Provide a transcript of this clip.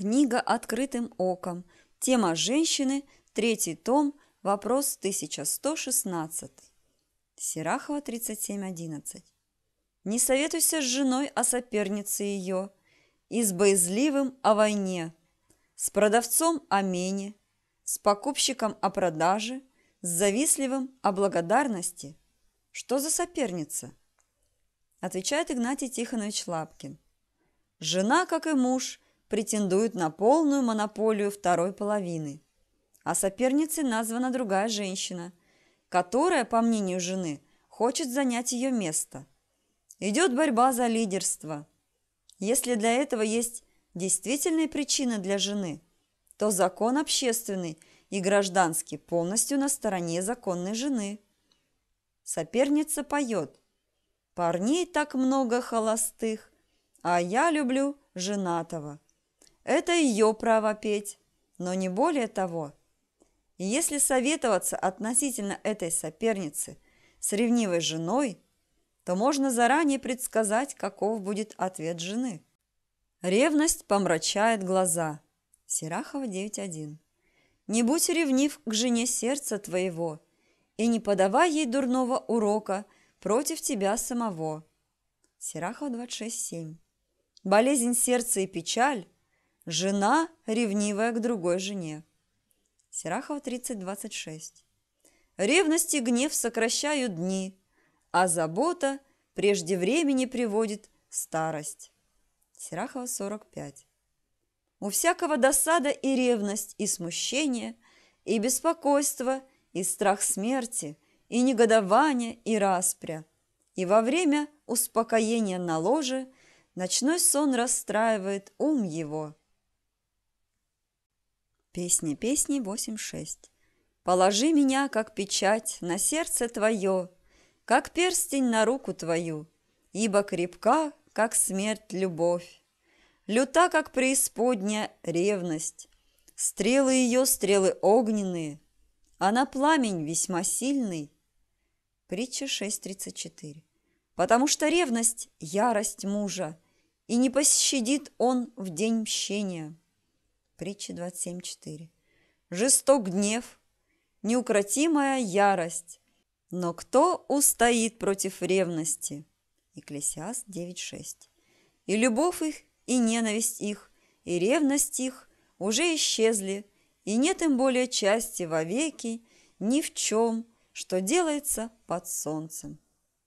Книга «Открытым оком». Тема «Женщины». Третий том. Вопрос 1116. Серахова, 37.11. Не советуйся с женой о сопернице ее, и с боязливым о войне, с продавцом о мене, с покупщиком о продаже, с завистливым о благодарности. Что за соперница? Отвечает Игнатий Тихонович Лапкин. Жена, как и муж – претендует на полную монополию второй половины. А соперницей названа другая женщина, которая, по мнению жены, хочет занять ее место. Идет борьба за лидерство. Если для этого есть действительные причины для жены, то закон общественный и гражданский полностью на стороне законной жены. Соперница поет. Парней так много холостых, а я люблю женатого. Это ее право петь, но не более того. И если советоваться относительно этой соперницы с ревнивой женой, то можно заранее предсказать, каков будет ответ жены. Ревность помрачает глаза. Серахова 9.1 «Не будь ревнив к жене сердца твоего, и не подавай ей дурного урока против тебя самого». Серахова 26.7 «Болезнь сердца и печаль – Жена, ревнивая к другой жене. Серахов 3026. Ревность и гнев сокращают дни, а забота прежде времени приводит старость. Серахова 45. У всякого досада и ревность, и смущение, и беспокойство, и страх смерти, и негодование, и распря. И во время успокоения на ложе ночной сон расстраивает ум его – Песни, песни 8.6. Положи меня, как печать, на сердце твое, Как перстень на руку твою, Ибо крепка, как смерть, любовь. Люта, как преисподня, ревность, Стрелы ее, стрелы огненные, Она пламень весьма сильный. Притча 6.34. Потому что ревность – ярость мужа, И не пощадит он в день мщения. Притча 27.4. Жесток гнев, неукротимая ярость. Но кто устоит против ревности? Екклесиаст 9.6. И любовь их, и ненависть их, и ревность их уже исчезли, и нет им более части вовеки ни в чем, что делается под солнцем.